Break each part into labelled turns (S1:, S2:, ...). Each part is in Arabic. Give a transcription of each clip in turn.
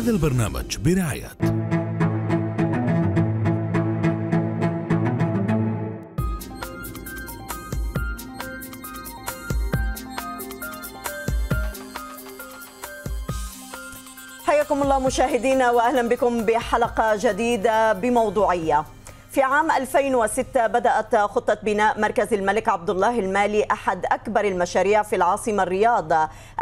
S1: هذا البرنامج
S2: برعاية حياكم الله مشاهدينا واهلا بكم بحلقه جديده بموضوعيه في عام 2006 بدأت خطة بناء مركز الملك عبد الله المالي أحد أكبر المشاريع في العاصمة الرياض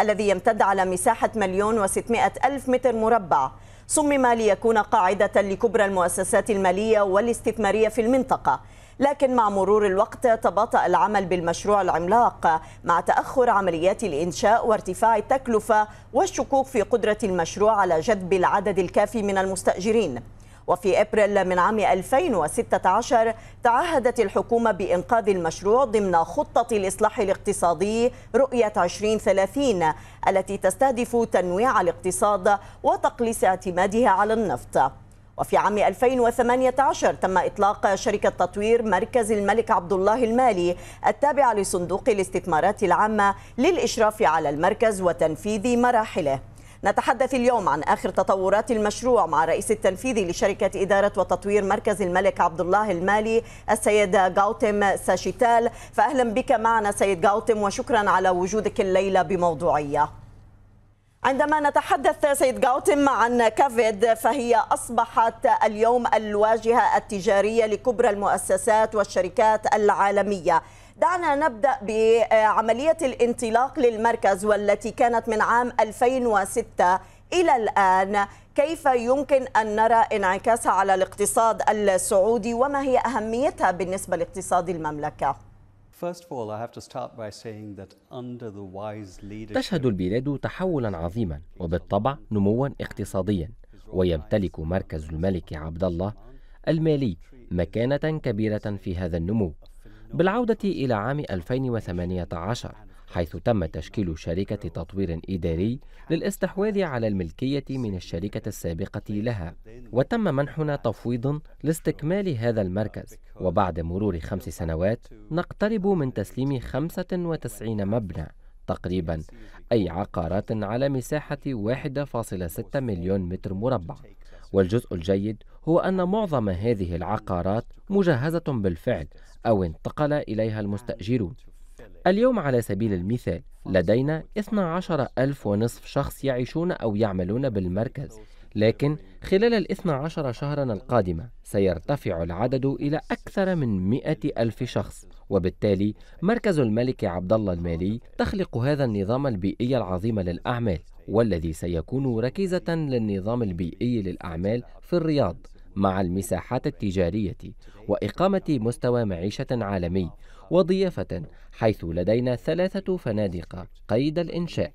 S2: الذي يمتد على مساحة مليون وستمائة ألف متر مربع صمم ليكون قاعدة لكبرى المؤسسات المالية والاستثمارية في المنطقة لكن مع مرور الوقت تباطأ العمل بالمشروع العملاق مع تأخر عمليات الإنشاء وارتفاع التكلفة والشكوك في قدرة المشروع على جذب العدد الكافي من المستأجرين وفي أبريل من عام 2016 تعهدت الحكومة بإنقاذ المشروع ضمن خطة الإصلاح الاقتصادي رؤية 2030 التي تستهدف تنويع الاقتصاد وتقليص اعتمادها على النفط وفي عام 2018 تم إطلاق شركة تطوير مركز الملك عبد الله المالي التابعة لصندوق الاستثمارات العامة للإشراف على المركز وتنفيذ مراحله نتحدث اليوم عن آخر تطورات المشروع مع رئيس التنفيذي لشركة إدارة وتطوير مركز الملك عبد الله المالي السيد غاوتم ساشيتال فأهلا بك معنا سيد غاوتم وشكرا على وجودك الليلة بموضوعية عندما نتحدث سيد جاوتم عن كافيد فهي أصبحت اليوم الواجهة التجارية لكبرى المؤسسات والشركات العالمية دعنا نبدأ بعملية الانطلاق للمركز والتي كانت من عام 2006 إلى الآن كيف يمكن أن نرى انعكاسها على الاقتصاد السعودي وما هي أهميتها بالنسبة لاقتصاد المملكة؟
S1: تشهد
S3: البلاد تحولا عظيما وبالطبع نموا اقتصاديا ويمتلك مركز الملك عبد الله المالي مكانة كبيرة في هذا النمو بالعودة إلى عام 2018 حيث تم تشكيل شركة تطوير إداري للاستحواذ على الملكية من الشركة السابقة لها، وتم منحنا تفويض لاستكمال هذا المركز، وبعد مرور خمس سنوات نقترب من تسليم 95 مبنى تقريبا أي عقارات على مساحة 1.6 مليون متر مربع والجزء الجيد هو أن معظم هذه العقارات مجهزة بالفعل أو انتقل إليها المستأجرون اليوم على سبيل المثال لدينا 12 ألف ونصف شخص يعيشون أو يعملون بالمركز لكن خلال ال 12 شهرا القادمة سيرتفع العدد إلى أكثر من 100 ألف شخص وبالتالي مركز الملك عبد الله المالي تخلق هذا النظام البيئي العظيم للأعمال والذي سيكون ركيزة للنظام البيئي للأعمال في الرياض مع المساحات التجارية وإقامة مستوى معيشة عالمي وضيافة حيث لدينا ثلاثة فنادق قيد الإنشاء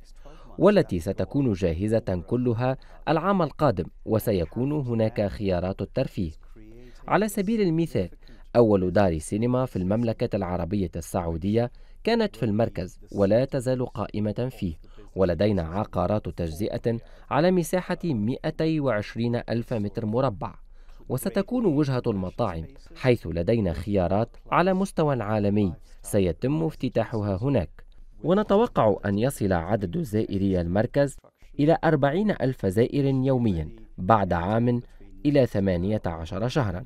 S3: والتي ستكون جاهزة كلها العام القادم وسيكون هناك خيارات الترفيه على سبيل المثال أول دار سينما في المملكة العربية السعودية كانت في المركز ولا تزال قائمة فيه ولدينا عقارات تجزئة على مساحة 220 ألف متر مربع وستكون وجهة المطاعم حيث لدينا خيارات على مستوى عالمي سيتم افتتاحها هناك ونتوقع أن يصل عدد زائري المركز إلى أربعين ألف زائر يوميا بعد عام إلى ثمانية عشر شهرا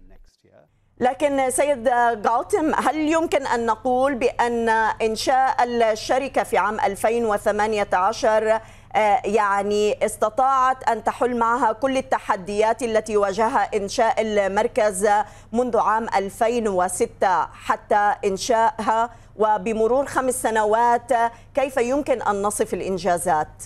S2: لكن سيد غاطم هل يمكن أن نقول بأن إنشاء الشركة في عام 2018 آه، يعني استطاعت أن تحل معها كل التحديات التي واجهها إنشاء المركز منذ عام 2006 حتى إنشائها وبمرور خمس سنوات كيف يمكن أن نصف الإنجازات؟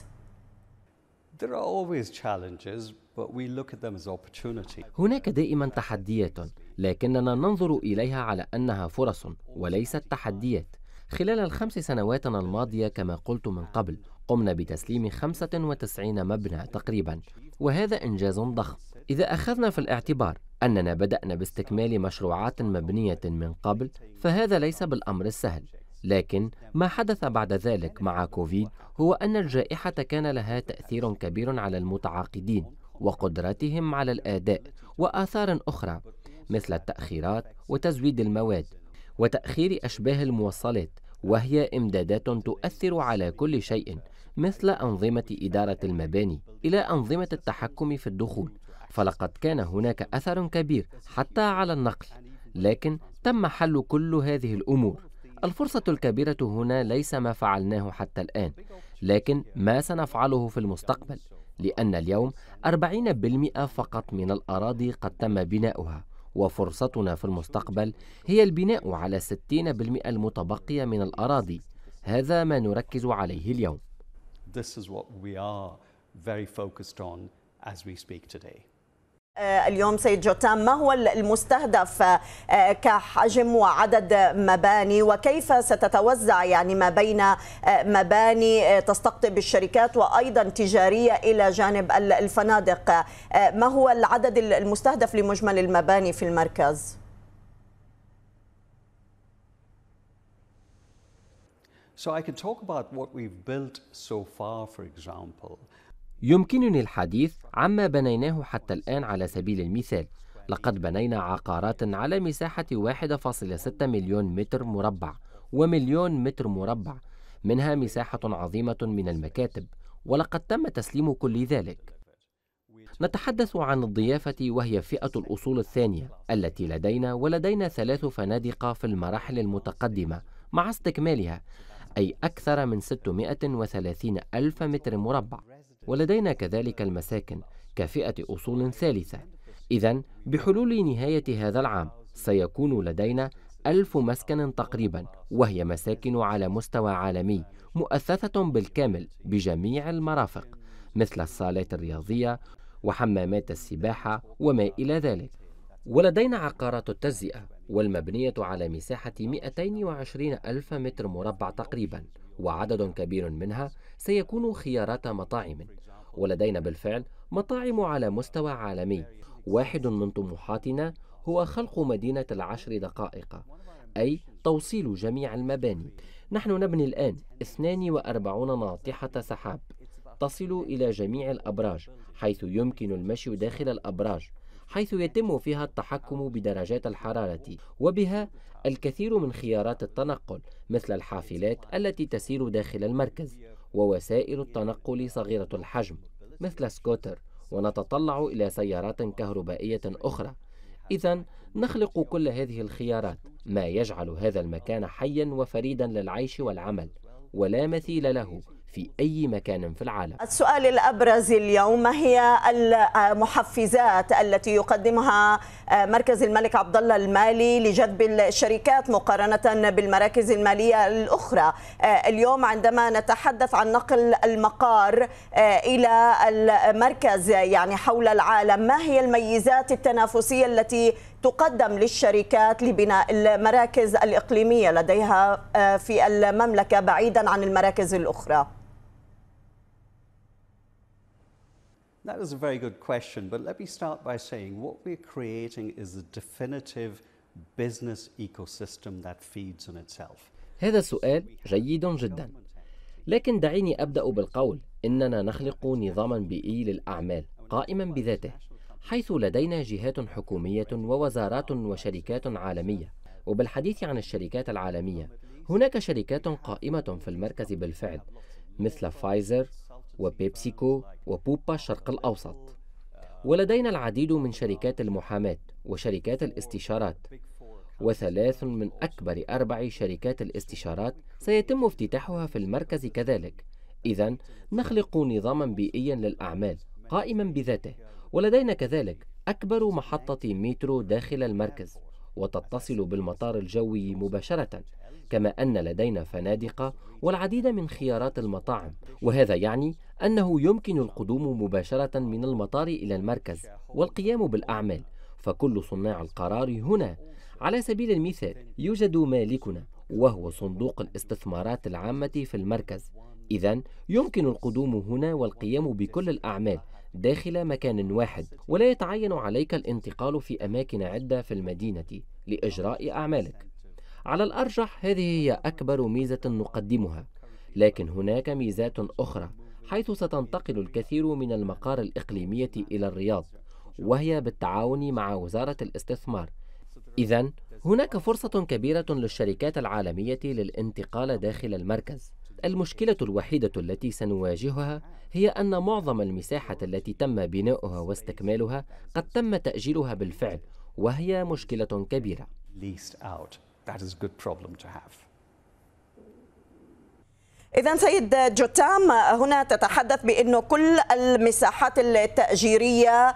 S1: There are always challenges, but we look at them as opportunity.
S3: هناك دائما تحديات لكننا ننظر إليها على أنها فرص وليست تحديات خلال الخمس سنوات الماضية كما قلت من قبل قمنا بتسليم 95 مبنى تقريبا وهذا إنجاز ضخم إذا أخذنا في الاعتبار أننا بدأنا باستكمال مشروعات مبنية من قبل فهذا ليس بالأمر السهل لكن ما حدث بعد ذلك مع كوفيد هو أن الجائحة كان لها تأثير كبير على المتعاقدين وقدرتهم على الأداء وآثار أخرى مثل التأخيرات وتزويد المواد وتأخير أشباه الموصلات وهي إمدادات تؤثر على كل شيء مثل أنظمة إدارة المباني إلى أنظمة التحكم في الدخول فلقد كان هناك أثر كبير حتى على النقل لكن تم حل كل هذه الأمور الفرصة الكبيرة هنا ليس ما فعلناه حتى الآن لكن ما سنفعله في المستقبل لأن اليوم 40% فقط من الأراضي قد تم بناؤها وفرصتنا في المستقبل هي البناء على 60% المتبقية من الأراضي هذا ما نركز عليه اليوم
S1: This is what we are very focused on as we speak today.
S2: آه، اليوم سيد جوتام ما هو المستهدف آه، كحجم وعدد مباني وكيف ستتوزع يعني ما بين آه، مباني تستقطب الشركات وايضا تجاريه الى جانب الفنادق ما هو العدد المستهدف لمجمل المباني في المركز؟
S1: So I can talk about what we've built so far, for example.
S3: يمكنني الحديث عما بنيناه حتى الآن على سبيل المثال لقد بنينا عقارات على مساحة 1.6 مليون متر مربع ومليون متر مربع منها مساحة عظيمة من المكاتب ولقد تم تسليم كل ذلك نتحدث عن الضيافة وهي فئة الأصول الثانية التي لدينا ولدينا ثلاث فنادق في المراحل المتقدمة مع استكمالها أي أكثر من 630 ألف متر مربع ولدينا كذلك المساكن كفئة أصول ثالثة إذا بحلول نهاية هذا العام سيكون لدينا ألف مسكن تقريبا وهي مساكن على مستوى عالمي مؤثثة بالكامل بجميع المرافق مثل الصالات الرياضية وحمامات السباحة وما إلى ذلك ولدينا عقارات التجزئة والمبنية على مساحة 220 ألف متر مربع تقريبا وعدد كبير منها سيكون خيارات مطاعم ولدينا بالفعل مطاعم على مستوى عالمي واحد من طموحاتنا هو خلق مدينة العشر دقائق أي توصيل جميع المباني نحن نبني الآن 42 ناطحة سحاب تصل إلى جميع الأبراج حيث يمكن المشي داخل الأبراج حيث يتم فيها التحكم بدرجات الحرارة وبها الكثير من خيارات التنقل مثل الحافلات التي تسير داخل المركز ووسائل التنقل صغيرة الحجم مثل سكوتر ونتطلع إلى سيارات كهربائية أخرى إذا نخلق كل هذه الخيارات ما يجعل هذا المكان حيا وفريدا للعيش والعمل ولا مثيل له في أي مكان في العالم
S2: السؤال الأبرز اليوم ما هي المحفزات التي يقدمها مركز الملك عبد الله المالي لجذب الشركات مقارنة بالمراكز المالية الأخرى اليوم عندما نتحدث عن نقل المقار إلى المركز يعني حول العالم ما هي الميزات التنافسية التي تقدم للشركات لبناء المراكز الإقليمية لديها في المملكة بعيدا عن المراكز الأخرى
S1: That is a very good question, but let me start by saying what we're creating is a definitive business ecosystem that feeds on itself.
S3: هذا السؤال جيد جدا لكن دعيني أبدأ بالقول إننا نخلق نظاما بيئي للأعمال قائما بذاته حيث لدينا جهات حكومية ووزارات وشركات عالمية وبالحديث عن الشركات العالمية هناك شركات قائمة في المركز بالفعل مثل فايزر وبيبسيكو وبوبا الشرق الأوسط ولدينا العديد من شركات المحاماة وشركات الاستشارات وثلاث من أكبر أربع شركات الاستشارات سيتم افتتاحها في المركز كذلك إذا نخلق نظاما بيئيا للأعمال قائما بذاته ولدينا كذلك أكبر محطة مترو داخل المركز وتتصل بالمطار الجوي مباشرة كما أن لدينا فنادق والعديد من خيارات المطاعم وهذا يعني أنه يمكن القدوم مباشرة من المطار إلى المركز والقيام بالأعمال فكل صناع القرار هنا على سبيل المثال يوجد مالكنا وهو صندوق الاستثمارات العامة في المركز إذا يمكن القدوم هنا والقيام بكل الأعمال داخل مكان واحد ولا يتعين عليك الانتقال في أماكن عدة في المدينة لإجراء أعمالك على الأرجح هذه هي أكبر ميزة نقدمها لكن هناك ميزات أخرى حيث ستنتقل الكثير من المقار الإقليمية إلى الرياض وهي بالتعاون مع وزارة الاستثمار إذا هناك فرصة كبيرة للشركات العالمية للانتقال داخل المركز المشكلة الوحيدة التي سنواجهها هي أن معظم المساحة التي تم بناؤها واستكمالها قد تم تأجيلها بالفعل وهي مشكلة كبيرة
S2: إذا سيد جوتام هنا تتحدث بأنه كل المساحات التأجيرية آه،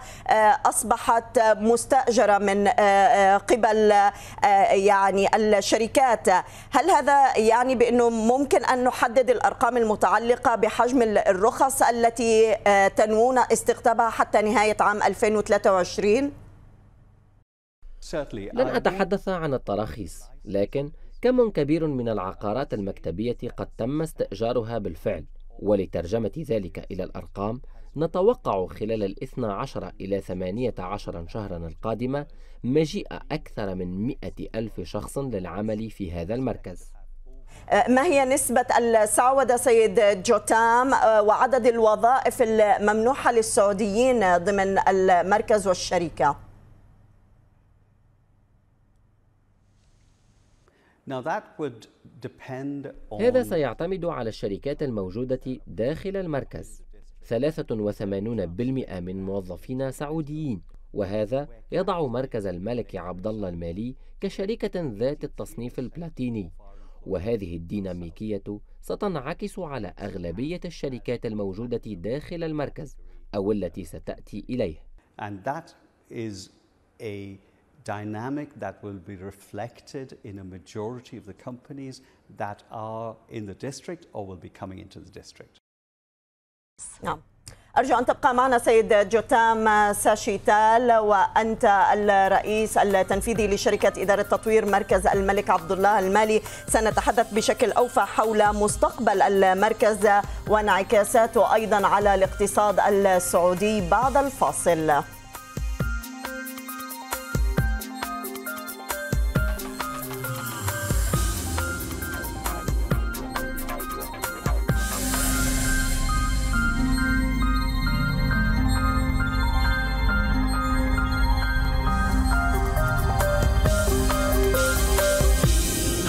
S2: أصبحت مستأجرة من آه، آه، قبل يعني الشركات هل هذا يعني بأنه ممكن أن نحدد الأرقام المتعلقة بحجم الرخص التي تنوون استقطابها حتى نهاية عام 2023
S3: لن أتحدث عن التراخيص لكن كم كبير من العقارات المكتبية قد تم استئجارها بالفعل ولترجمة ذلك إلى الأرقام نتوقع خلال الاثنى عشر إلى ثمانية عشر شهرا القادمة مجيء أكثر من مئة ألف شخص للعمل في هذا المركز
S2: أه، ما هي نسبة السعودة سيد جوتام أه، وعدد الوظائف الممنوحة للسعوديين ضمن المركز والشركة؟
S1: هذا سيعتمد
S3: على الشركات الموجودة داخل المركز 83% من موظفين سعوديين وهذا يضع مركز الملك عبد الله المالي كشركة ذات التصنيف البلاتيني وهذه الديناميكية ستنعكس على أغلبية الشركات الموجودة داخل المركز أو التي ستأتي إليه. dynamic that will be reflected in a
S1: majority of the companies that are in the district or will be coming into the district.
S2: نعم أرجو أن تبقى معنا سيد جوتام ساشيتال وأنت الرئيس التنفيذي لشركة إدارة تطوير مركز الملك عبد الله المالي سنتحدث بشكل أوفى حول مستقبل المركز وانعكاساته أيضا على الاقتصاد السعودي بعد الفاصل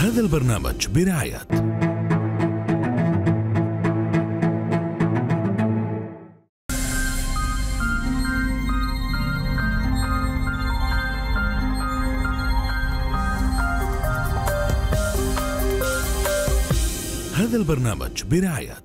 S1: هذا البرنامج برعاية هذا البرنامج برعايه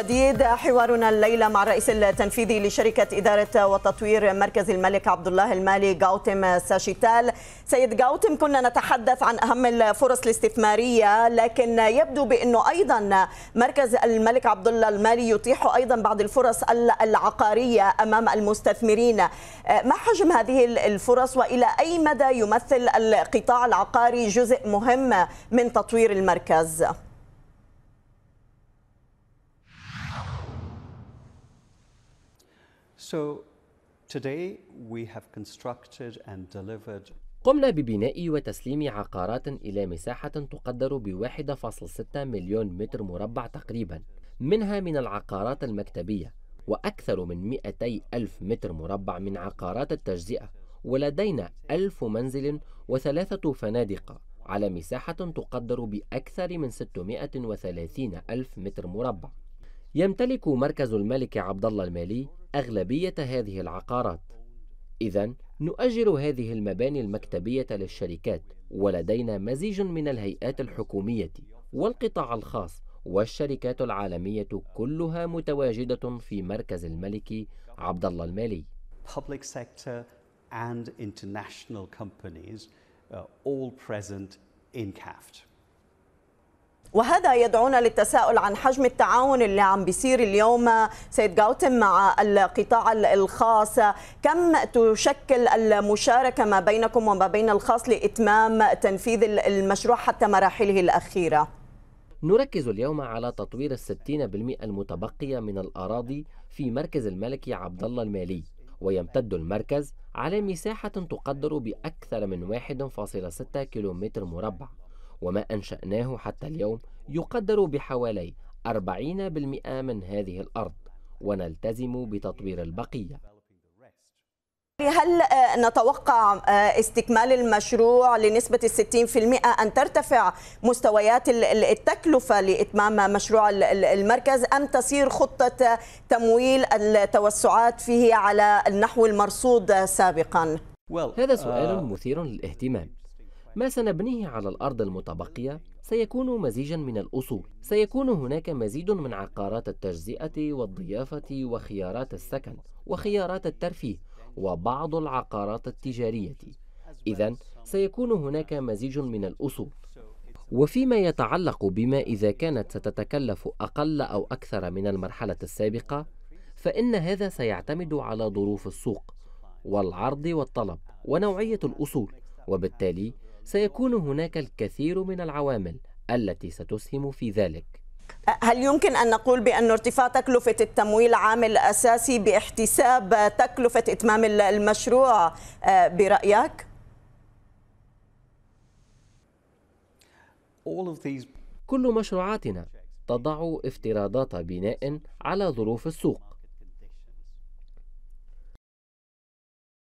S2: جديد حوارنا الليلة مع الرئيس التنفيذي لشركة إدارة وتطوير مركز الملك عبد الله المالي جاوتم ساشيتال سيد جاوتم كنا نتحدث عن أهم الفرص الاستثمارية لكن يبدو بأنه أيضا مركز الملك عبد الله المالي يتيح أيضا بعض الفرص العقارية أمام المستثمرين ما حجم هذه الفرص وإلى أي مدى يمثل القطاع العقاري جزء مهم من تطوير المركز؟
S1: So today we have constructed and delivered
S3: قمنا ببناء وتسليم عقارات إلى مساحة تقدر ب 1.6 مليون متر مربع تقريبا منها من العقارات المكتبية وأكثر من 200 ألف متر مربع من عقارات التجزئة ولدينا ألف منزل وثلاثة فنادق على مساحة تقدر بأكثر من 630 ألف متر مربع يمتلك مركز الملك عبد الله المالي أغلبية هذه العقارات إذا نؤجر هذه المباني المكتبية للشركات ولدينا مزيج من الهيئات الحكومية والقطاع الخاص والشركات العالمية كلها متواجدة في مركز الملك عبد الله المالي. Public sector and
S1: international companies all present in CAFT.
S2: وهذا يدعونا للتساؤل عن حجم التعاون اللي عم بيصير اليوم سيد جاوتم مع القطاع الخاص كم تشكل المشاركة ما بينكم وما بين الخاص لإتمام تنفيذ المشروع حتى مراحله الأخيرة
S3: نركز اليوم على تطوير الستين بالمئة المتبقية من الأراضي في مركز الملكي عبد الله المالي ويمتد المركز على مساحة تقدر بأكثر من 1.6 كيلومتر مربع وما أنشأناه حتى اليوم يقدر بحوالي 40% من هذه الأرض ونلتزم بتطوير البقية
S2: هل آه، نتوقع آه، استكمال المشروع لنسبة الستين في المئة أن ترتفع مستويات التكلفة لإتمام مشروع المركز أم تصير خطة تمويل التوسعات فيه على النحو المرصود سابقا؟
S3: هذا سؤال آه، مثير للاهتمام ما سنبنيه على الأرض المتبقية سيكون مزيجا من الأصول سيكون هناك مزيد من عقارات التجزئة والضيافة وخيارات السكن وخيارات الترفيه وبعض العقارات التجارية إذا سيكون هناك مزيج من الأصول وفيما يتعلق بما إذا كانت ستتكلف أقل أو أكثر من المرحلة السابقة فإن هذا سيعتمد على ظروف السوق والعرض والطلب ونوعية الأصول وبالتالي سيكون هناك الكثير من العوامل التي ستسهم في ذلك
S2: هل يمكن أن نقول بأن ارتفاع تكلفة التمويل عامل أساسي باحتساب تكلفة إتمام المشروع آه، برأيك؟
S3: كل مشروعاتنا تضع افتراضات بناء على ظروف السوق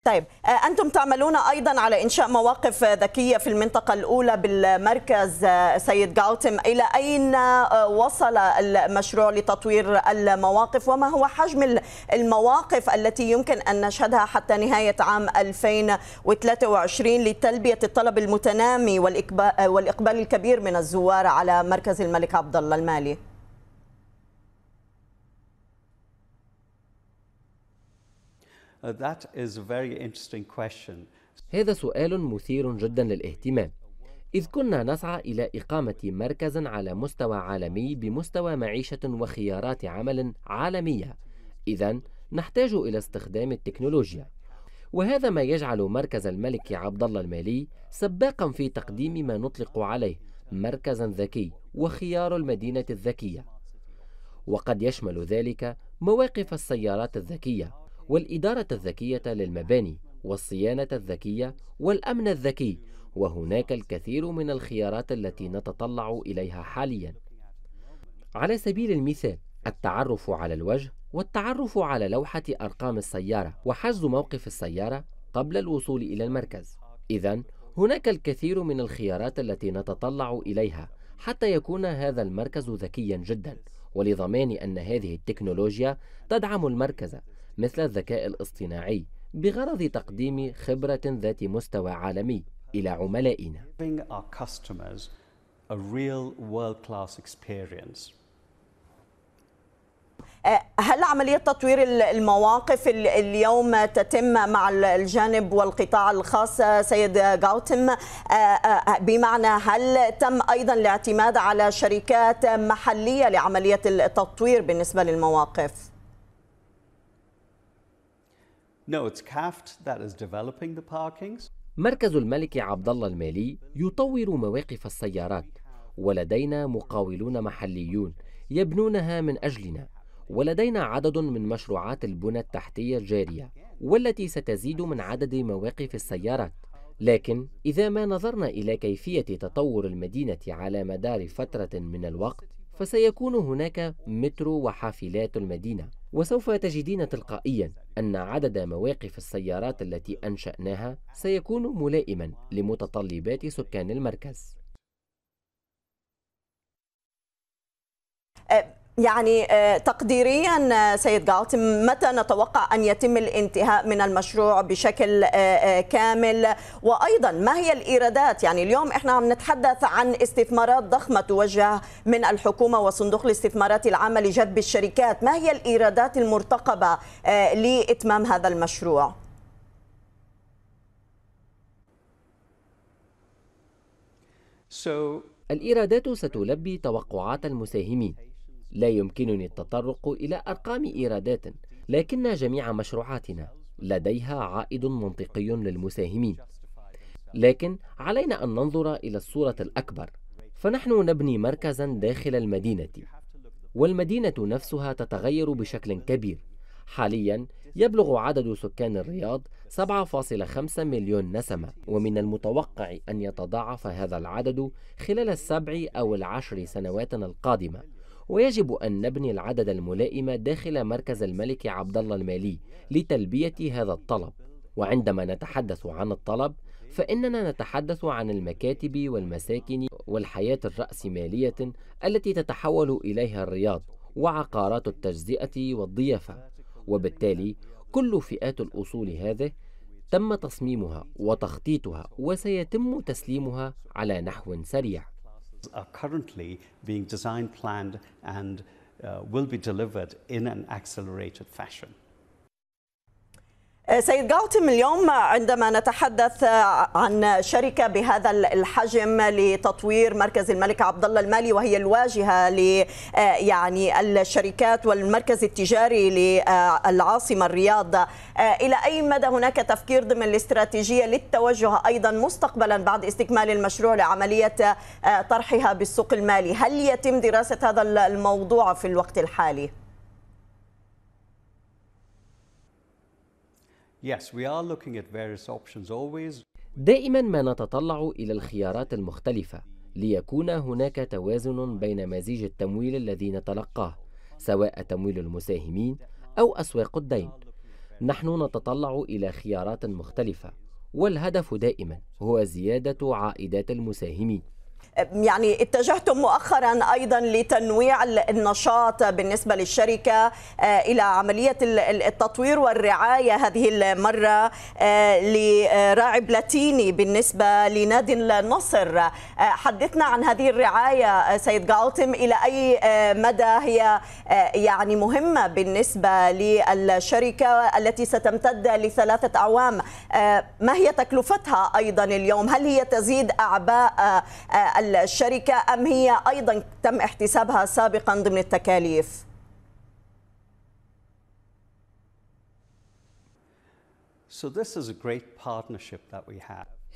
S2: طيب آه، أنتم تعملون أيضا على إنشاء مواقف ذكية في المنطقة الأولى بالمركز آه، سيد جاوتم إلى أين آه، وصل المشروع لتطوير المواقف وما هو حجم المواقف التي يمكن أن نشهدها حتى نهاية عام 2023 لتلبية الطلب المتنامي والإقبال الكبير من الزوار على مركز الملك عبد الله المالي؟
S1: That is a very interesting question.
S3: هذا سؤال مثير جدا للاهتمام إذ كنا نسعى إلى إقامة مركز على مستوى عالمي بمستوى معيشة وخيارات عمل عالمية إذا نحتاج إلى استخدام التكنولوجيا وهذا ما يجعل مركز الملك عبد الله المالي سباقا في تقديم ما نطلق عليه مركزا ذكي وخيار المدينة الذكية وقد يشمل ذلك مواقف السيارات الذكية والإدارة الذكية للمباني والصيانة الذكية والأمن الذكي وهناك الكثير من الخيارات التي نتطلع إليها حاليا على سبيل المثال التعرف على الوجه والتعرف على لوحة أرقام السيارة وحجز موقف السيارة قبل الوصول إلى المركز إذا هناك الكثير من الخيارات التي نتطلع إليها حتى يكون هذا المركز ذكيا جدا ولضمان أن هذه التكنولوجيا تدعم المركز مثل الذكاء الاصطناعي بغرض تقديم خبرة ذات مستوى عالمي إلى عملائنا.
S2: أه، هل عملية تطوير المواقف اليوم تتم مع الجانب والقطاع الخاص سيد غاوتم أه، أه، بمعنى هل تم أيضا الاعتماد على شركات محلية لعملية التطوير بالنسبة للمواقف؟
S3: مركز الملك عبد الله المالي يطور مواقف السيارات ولدينا مقاولون محليون يبنونها من اجلنا ولدينا عدد من مشروعات البنى التحتيه الجاريه والتي ستزيد من عدد مواقف السيارات لكن إذا ما نظرنا إلى كيفية تطور المدينة على مدار فترة من الوقت فسيكون هناك مترو وحافلات المدينة وسوف تجدين تلقائيا أن عدد مواقف السيارات التي أنشأناها سيكون ملائما لمتطلبات سكان المركز
S2: أه، يعني آه، تقديريا آه، سيد قاطم متى نتوقع أن يتم الانتهاء من المشروع بشكل آه، كامل وأيضا ما هي الإيرادات يعني اليوم إحنا عم نتحدث عن استثمارات ضخمة توجه من الحكومة وصندوق الاستثمارات العامة لجذب الشركات ما هي الإيرادات المرتقبة لإتمام هذا المشروع؟
S3: الإيرادات ستلبي توقعات المساهمين لا يمكنني التطرق إلى أرقام إيرادات لكن جميع مشروعاتنا لديها عائد منطقي للمساهمين لكن علينا أن ننظر إلى الصورة الأكبر فنحن نبني مركزا داخل المدينة والمدينة نفسها تتغير بشكل كبير حاليا يبلغ عدد سكان الرياض 7.5 مليون نسمة ومن المتوقع أن يتضاعف هذا العدد خلال السبع أو العشر سنوات القادمة ويجب أن نبني العدد الملائم داخل مركز الملك عبد الله المالي لتلبية هذا الطلب وعندما نتحدث عن الطلب فإننا نتحدث عن المكاتب والمساكن والحياة الرأسمالية التي تتحول إليها الرياض وعقارات التجزئة والضيافة وبالتالي كل فئات الأصول هذه تم تصميمها وتخطيطها وسيتم تسليمها على نحو سريع are
S1: currently being designed, planned, and uh, will be delivered in an accelerated fashion.
S2: آه، سيد جاوتم اليوم عندما نتحدث آه، عن شركة بهذا الحجم لتطوير مركز الملك عبد الله المالي وهي الواجهة ل آه، يعني الشركات والمركز التجاري للعاصمة الرياض إلى أي مدى هناك تفكير ضمن الاستراتيجية للتوجه أيضا مستقبلا بعد استكمال المشروع لعملية طرحها بالسوق المالي هل يتم دراسة هذا الموضوع في الوقت الحالي؟
S1: Yes, we are looking at various options
S3: always. دائما ما نتطلع إلى الخيارات المختلفة ليكون هناك توازن بين مزيج التمويل الذي نتلقاه سواء تمويل المساهمين أو أسواق الدين. نحن نتطلع إلى خيارات مختلفة والهدف دائما هو زيادة عائدات المساهمين.
S2: يعني اتجهتم مؤخرا ايضا لتنويع النشاط بالنسبه للشركه أه، الى عمليه التطوير والرعايه هذه المره أه، لراعي بلاتيني بالنسبه لنادي النصر أه، حدثنا عن هذه الرعايه سيد جاوتم الى اي مدى هي يعني مهمه بالنسبه للشركه التي ستمتد لثلاثه اعوام ما هي تكلفتها ايضا اليوم هل هي تزيد اعباء الشركة أم هي أيضا تم احتسابها سابقا ضمن التكاليف؟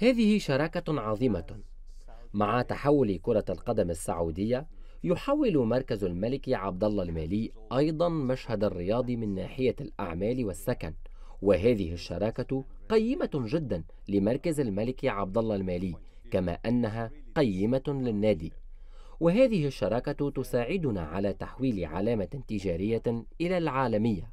S3: هذه شراكة عظيمة مع تحول كرة القدم السعودية يحول مركز الملك عبد الله المالي أيضا مشهد الرياض من ناحية الأعمال والسكن وهذه الشراكة قيمة جدا لمركز الملك عبد الله المالي كما أنها قيمة للنادي وهذه الشراكة تساعدنا على تحويل علامة تجارية إلى العالمية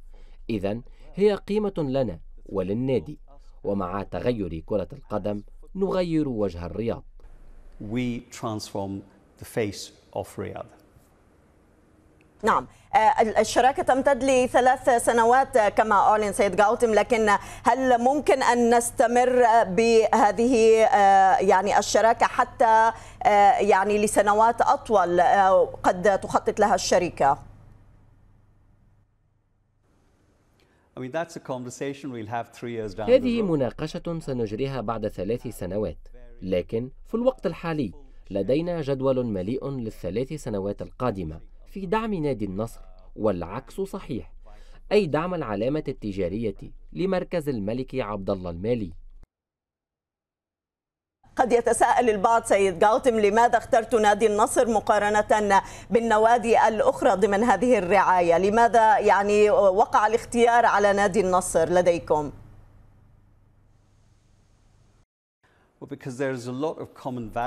S3: إذا هي قيمة لنا وللنادي ومع تغير كرة القدم نغير وجه الرياض We transform the
S1: face of Riyadh.
S2: نعم آه، الشراكة تمتد لثلاث سنوات آه، كما أعلن سيد جاوتم لكن هل ممكن أن نستمر بهذه آه، يعني الشراكة حتى يعني لسنوات أطول قد تخطط لها الشركة؟
S1: هذه
S3: مناقشة سنجريها بعد ثلاث سنوات لكن في الوقت الحالي لدينا جدول مليء للثلاث سنوات القادمة في دعم نادي النصر والعكس صحيح أي دعم العلامة التجارية لمركز الملك عبد الله المالي
S2: قد يتساءل البعض سيد جاوتم لماذا اخترت نادي النصر مقارنة بالنوادي الأخرى ضمن هذه الرعاية لماذا يعني وقع الاختيار على نادي النصر لديكم؟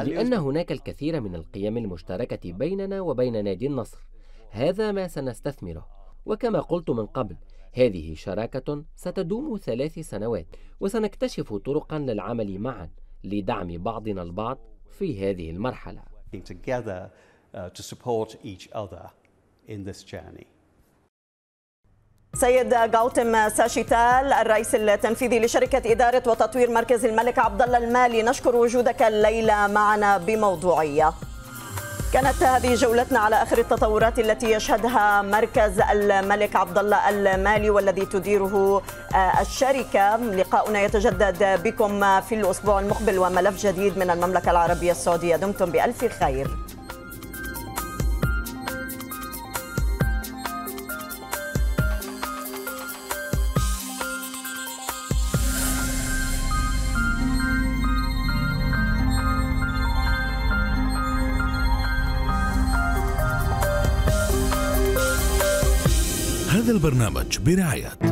S3: لأن هناك الكثير من القيم المشتركة بيننا وبين نادي النصر هذا ما سنستثمره وكما قلت من قبل هذه شراكة ستدوم ثلاث سنوات وسنكتشف طرقا للعمل معا لدعم بعضنا البعض في هذه المرحلة uh,
S2: سيد غوتم ساشيتال الرئيس التنفيذي لشركة إدارة وتطوير مركز الملك عبد الله المالي نشكر وجودك الليلة معنا بموضوعية كانت هذه جولتنا على اخر التطورات التي يشهدها مركز الملك عبد الله المالي والذي تديره آه، الشركه لقاؤنا يتجدد بكم في الاسبوع المقبل وملف جديد من المملكه العربيه السعوديه دمتم بالف خير
S1: البرنامج برعاية